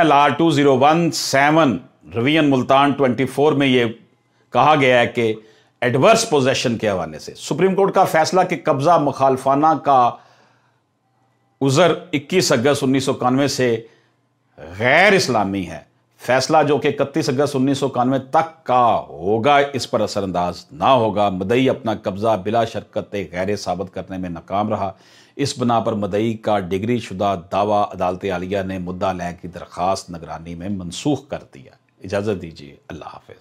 L R two zero one seven रवियन Multan twenty four में यह कहा गया है कि एडवर्स पोजेशन के हवाले से सुप्रीम कोर्ट का फैसला कि कब्ज़ा मुखालफाना का उज़र 21 अगस्त उन्नीस सौ से गैर इस्लामी है फैसला जो कि इकतीस अगस्त उन्नीस सौ तक का होगा इस पर असरअंदाज ना होगा मदई अपना कब्जा बिला शरकत गैर साबित करने में नाकाम रहा इस बना पर मदई का डिग्री शुदा दावा अदालत आलिया ने मुद्दा लय की दरख्वास्त निगरानी में मनसूख कर दिया इजाज़त दीजिए अल्लाह हाफ